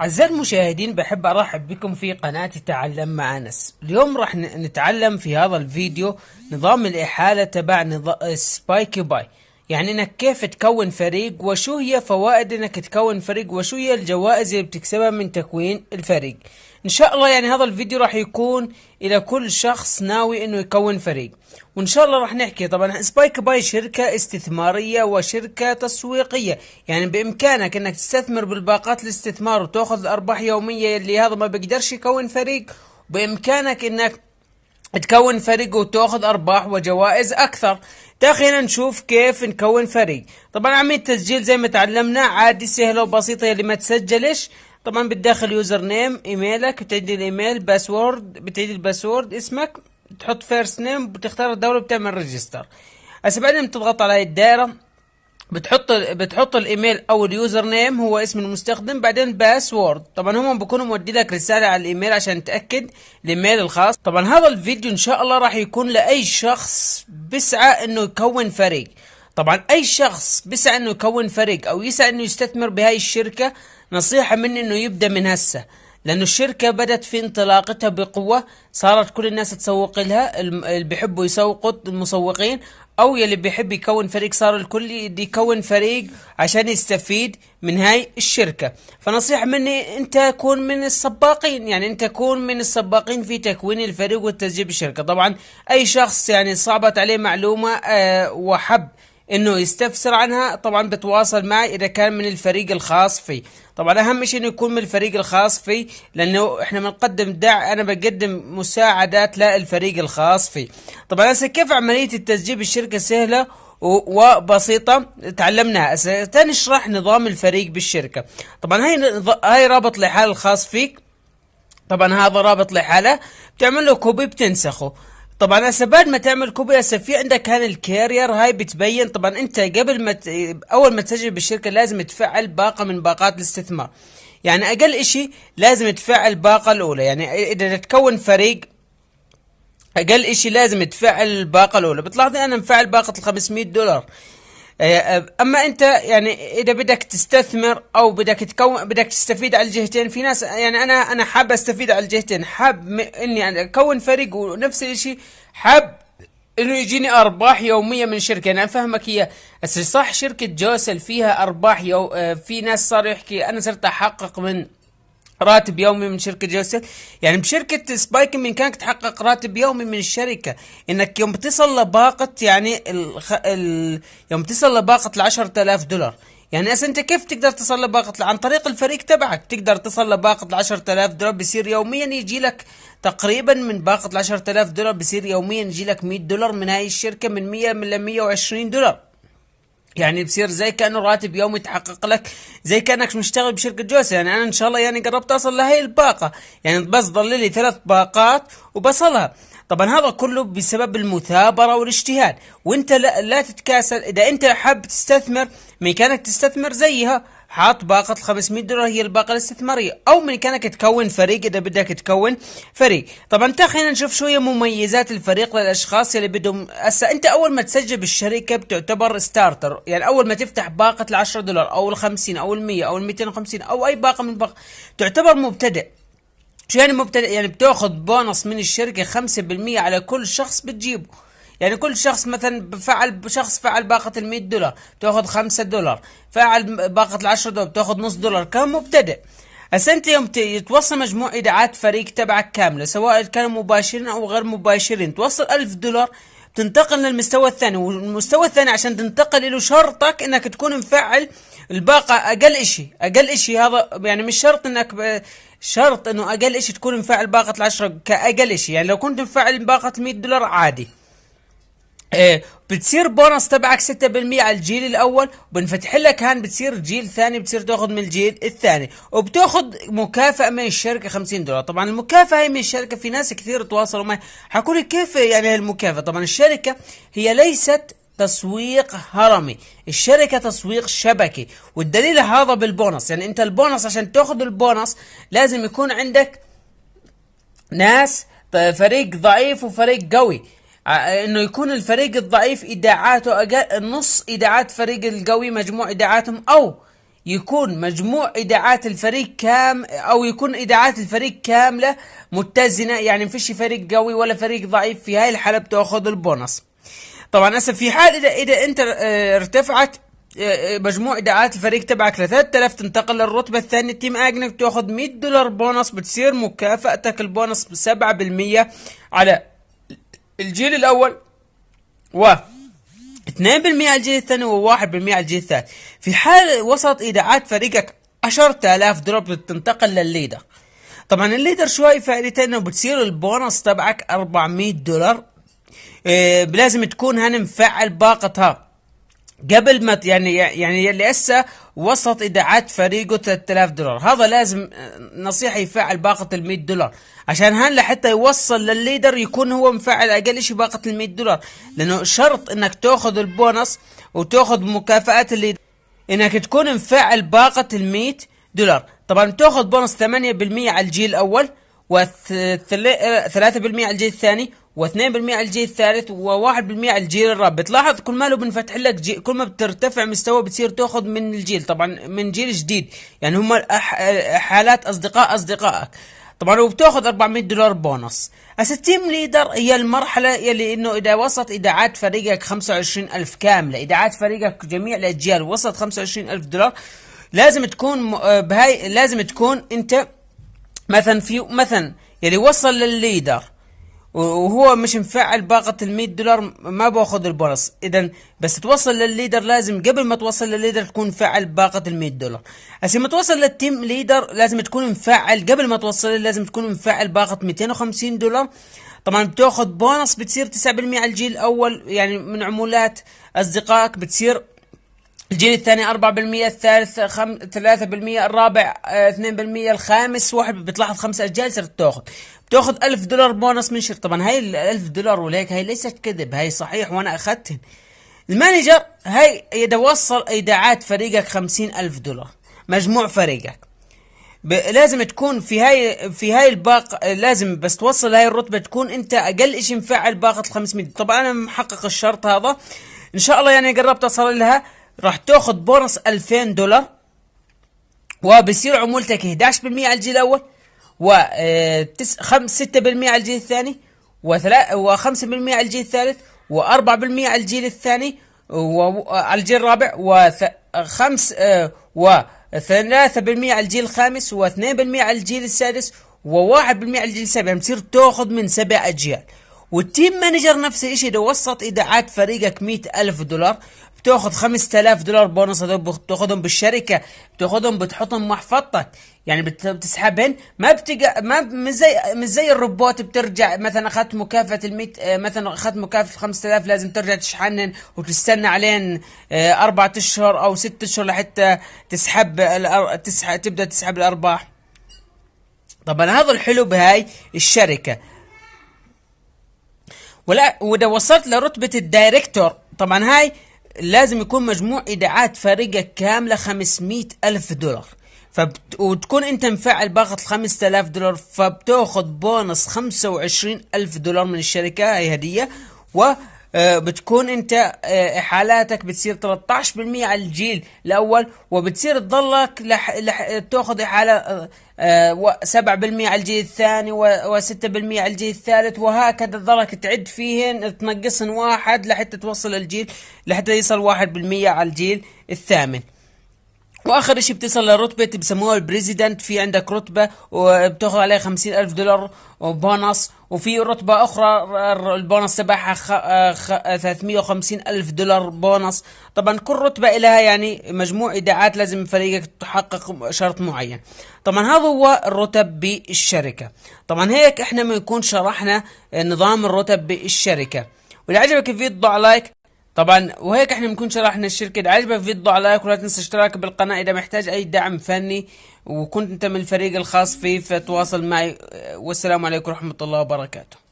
أعزائي المشاهدين بحب أرحب بكم في قناة تعلم مع أنس اليوم راح نتعلم في هذا الفيديو نظام الإحالة تبع نظام سبايكي باي يعني انك كيف تكون فريق وشو هي فوائد انك تكون فريق وشو هي الجوائز اللي بتكسبها من تكوين الفريق ان شاء الله يعني هذا الفيديو راح يكون الى كل شخص ناوي انه يكون فريق وان شاء الله راح نحكي طبعا سبايك باي شركه استثماريه وشركه تسويقيه يعني بامكانك انك تستثمر بالباقات الاستثمار وتاخذ الارباح يوميه اللي هذا ما بيقدرش يكون فريق بامكانك انك تكون فريق وتاخذ ارباح وجوائز اكثر تخينا نشوف كيف نكون فريق طبعا عمليه التسجيل زي ما تعلمنا عادي سهله وبسيطه اللي ما تسجلش طبعا بتدخل يوزر نيم ايميلك بتعيد الايميل باسورد بتعيد الباسورد اسمك تحط فيرست نيم بتختار الدوله بتعمل ريجستر هسه بعدين بتضغط على الدائره بتحط بتحط الايميل او اليوزر نيم هو اسم المستخدم بعدين باسورد طبعا هم بيكونوا مودي لك رساله على الايميل عشان تاكد الايميل الخاص طبعا هذا الفيديو ان شاء الله راح يكون لاي شخص بيسعى انه يكون فريق طبعا اي شخص بيسعى انه يكون فريق او يسعى انه يستثمر بهاي الشركه نصيحه مني انه يبدا من هسه لأن الشركة بدت في انطلاقتها بقوة صارت كل الناس تسوق لها اللي بيحبوا يسوقوا المسوقين أو يلي بيحب يكون فريق صار الكل يكون فريق عشان يستفيد من هاي الشركة فنصيحة مني أنت كون من السباقين يعني أنت كون من السباقين في تكوين الفريق وتسجيل الشركة طبعا أي شخص يعني صعبت عليه معلومة أه وحب انه يستفسر عنها طبعا بتواصل معي اذا كان من الفريق الخاص في طبعا اهم شيء انه يكون من الفريق الخاص في لانه احنا بنقدم دع انا بقدم مساعدات للفريق الخاص في طبعا هسه كيف عمليه التسجيل بالشركه سهله وبسيطة تعلمناها سنشرح نظام الفريق بالشركة طبعا هاي هاي رابط لحال الخاص فيك طبعا هذا رابط لحاله بتعمل له كوبي بتنسخه طبعا هسه بعد ما تعمل كوبي هسه في عندك هذا الكارير هاي بتبين طبعا انت قبل ما ت... اول ما تسجل بالشركه لازم تفعل باقه من باقات الاستثمار يعني اقل اشي لازم تفعل الباقه الاولى يعني اذا تكون فريق اقل اشي لازم تفعل الباقه الاولى بتلاحظي انا مفعل باقه ال 500 دولار إيه، اما انت يعني اذا بدك تستثمر او بدك تكون بدك تستفيد على الجهتين في ناس يعني انا انا حاب استفيد على الجهتين حاب اني يعني اكون فريق ونفس الشيء حاب انه يجيني ارباح يوميه من شركه انا افهمك هي صح شركه جوسل فيها ارباح يو آه، في ناس صار يحكي انا صرت احقق من راتب يومي من شركة جوسل يعني بشركة سبايك بإمكانك تحقق راتب يومي من الشركة إنك يوم بتصل لباقة يعني الخ... ال... يوم بتصل لباقة العشرة آلاف دولار يعني أسا أنت كيف تقدر تصل لباقة عن طريق الفريق تبعك تقدر تصل لباقة العشرة آلاف دولار بيصير يوميا يجي لك تقريبا من باقة العشرة آلاف دولار بيصير يوميا يجي لك 100 دولار من هاي الشركة من 100 مية 120 دولار يعني بصير زي كانه راتب يومي يتحقق لك زي كانك مشتغل بشركه جوسه يعني انا ان شاء الله يعني قربت اصل لهي الباقه يعني بس ضل لي ثلاث باقات وبصلها طبعا هذا كله بسبب المثابره والاجتهاد وانت لا, لا تتكاسل اذا انت حاب تستثمر ميكانك تستثمر زيها حاط باقه 500 دولار هي الباقه الاستثماريه او من كانك تكون فريق اذا بدك تكون فريق طبعا تعال خلينا نشوف شويه مميزات الفريق للاشخاص اللي بدهم أسا انت اول ما تسجل بالشركه بتعتبر ستارتر يعني اول ما تفتح باقه ال 10 دولار او ال 50 او ال 100 او ال 250 او اي باقه من باقه تعتبر مبتدئ شو يعني مبتدئ يعني بتاخذ بونص من الشركه 5% على كل شخص بتجيبه يعني كل شخص مثلا فعل شخص فعل باقه ال 100 دولار بتاخذ 5 دولار فعل باقه ال 10 دولار بتاخذ نص دولار كمبتدئ هسه انت يوم توصل مجموع ايداعات فريق تبعك كامله سواء كانوا مباشرين او غير مباشرين توصل 1000 دولار تنتقل للمستوى الثاني والمستوى الثاني عشان تنتقل له شرطك انك تكون مفعل الباقه اقل شيء اقل شيء هذا يعني مش شرط انك شرط انه اقل شيء تكون مفعل باقه العشرة كاقل شيء يعني لو كنت مفعل باقه 100 دولار عادي إيه، بتصير بونص تبعك 6% على الجيل الاول وبنفتح لك هان بتصير جيل ثاني بتصير تاخذ من الجيل الثاني وبتاخذ مكافاه من الشركه 50 دولار طبعا المكافاه هي من الشركه في ناس كثير تواصلوا معي حكوا لي كيف يعني المكافاه طبعا الشركه هي ليست تسويق هرمي الشركة تسويق شبكي والدليل هذا بالبونص يعني انت البونص عشان تاخذ البونص لازم يكون عندك ناس فريق ضعيف وفريق قوي آه، انه يكون الفريق الضعيف ايداعاته أقل نص ايداعات فريق القوي مجموع ايداعاتهم او يكون مجموع ايداعات الفريق كام او يكون ايداعات الفريق كامله متزنه يعني ما فيش فريق قوي ولا فريق ضعيف في هاي الحاله بتاخذ البونص طبعا هسه في حال اذا اذا انت آه، ارتفعت آه، مجموع ايداعات الفريق تبعك ل 3000 تنتقل للرتبة الثانية تيم اجنك بتاخذ 100 دولار بونص بتصير مكافأتك البونص ب 7% على الجيل الاول و 2% الجيل الثاني و1% الجيل الثالث في حال وصلت ايداعات فريقك 10000 دروب بتنتقل للليدر طبعا الليدر شوي فائدته انه بتصير البونص تبعك 400 دولار إيه بلازم تكون هنا مفعل باقة قبل ما يعني يعني لسه وسط ايداعات فريقه 3000 دولار هذا لازم آه، نصيحه يفعل باقه ال 100 دولار عشان هان لحتى يوصل للليدر يكون هو مفعل اقل شيء باقه ال 100 دولار لانه شرط انك تاخذ البونص وتاخذ مكافئات اللي انك تكون مفعل باقه ال 100 دولار طبعا تاخذ بونص 8% على الجيل الاول و3% آه، على الجيل الثاني و2% على الجيل الثالث و1% على الجيل الرابع بتلاحظ كل ما له بنفتح لك جي كل ما بترتفع مستوى بتصير تاخذ من الجيل طبعا من جيل جديد يعني هم حالات اصدقاء اصدقائك طبعا وبتاخذ 400 دولار بونص الستيم ليدر هي المرحلة يلي انه اذا وصلت ايداعات فريقك 25000 كاملة ايداعات فريقك جميع الاجيال وصلت 25000 دولار لازم تكون آه، بهاي لازم تكون انت مثلا في مثلا يلي وصل للليدر وهو مش مفعل باقة ال 100 دولار ما باخذ البونص اذا بس توصل للليدر لازم قبل ما توصل للليدر تكون مفعل باقة ال 100 دولار عشان ما توصل للتيم ليدر لازم تكون مفعل قبل ما توصل لازم تكون مفعل باقة 250 دولار طبعا بتاخذ بونص بتصير 9% على الجيل الاول يعني من عمولات اصدقائك بتصير الجيل الثاني 4% الثالث خم... 3% الرابع 2% آه، الخامس واحد بتلاحظ خمس اجيال صرت تاخذ بتاخذ 1000 دولار بونص من شركه طبعا هاي ال 1000 دولار وليك هاي ليست كذب هاي صحيح وانا اخذتهم المانجر هاي وصل ايداعات فريقك 50000 دولار مجموع فريقك ب... لازم تكون في هاي في هاي الباق لازم بس توصل هاي الرتبه تكون انت اقل شيء مفعل باقه ال 500 طبعا انا محقق الشرط هذا ان شاء الله يعني قربت اصل لها راح تاخذ بونص 2000 دولار وبصير عمولتك 11% على الجيل الاول و 5 6% على الجيل الثاني و5% على الجيل الثالث و4% على الجيل الثاني وعلى الجيل الرابع و 5 آه، و 3% على الجيل الخامس و2% على الجيل السادس و1% على الجيل السابع يعني بتصير تاخذ من سبع اجيال والتيم مانجر نفس الشيء اذا وسط ايداعات فريقك 100000 دولار بتاخد 5000 دولار بونص بتاخدهم بالشركه بتاخدهم بتحطهم محفظتك يعني بتسحبهن ما بتق ما مش زي مش زي الروبوت بترجع مثلا اخذت مكافاه ال 100 مثلا اخذت مكافاه 5000 لازم ترجع تشحنن وتستنى عليهن آه، اربع اشهر او ست اشهر لحتى تسحب تسحب تبدا تسحب الارباح طبعا هذا الحلو بهاي الشركه ولا وده وصلت لرتبه الدايركتور طبعا هاي لازم يكون مجموع ايداعات فريقك كامله 500 الف دولار فبت... وتكون انت مفعل باخد 5000 دولار فبتاخد بونص 25 الف دولار من الشركه هي هديه و آه، بتكون انت احالاتك آه، بتصير 13% على الجيل الاول وبتصير تضلك لح لح تاخذ احاله 7% آه، على الجيل الثاني و6% على الجيل الثالث وهكذا تضلك تعد فيهن تنقصن واحد لحتى توصل الجيل لحتى يصل 1% على الجيل الثامن واخر شيء بتصل لرتبه بسموها البريزيدنت في عندك رتبه وبتاخذ عليها 50 الف دولار وبونص وفي رتبه اخرى البونص تبعها 350 الف دولار بونص طبعا كل رتبه لها يعني مجموع ايداعات لازم فريقك تحقق شرط معين طبعا هذا هو الرتب بالشركه طبعا هيك احنا بنكون شرحنا نظام الرتب بالشركه واللي عجبك الفيديو ضع لايك طبعا وهيك احنا بنكون شرحنا الشركة إذا عجبك الفيديو ضع لايك ولا تنسى اشتراك بالقناة إذا محتاج أي دعم فني وكنت أنت من الفريق الخاص فيه فتواصل معي والسلام عليكم ورحمة الله وبركاته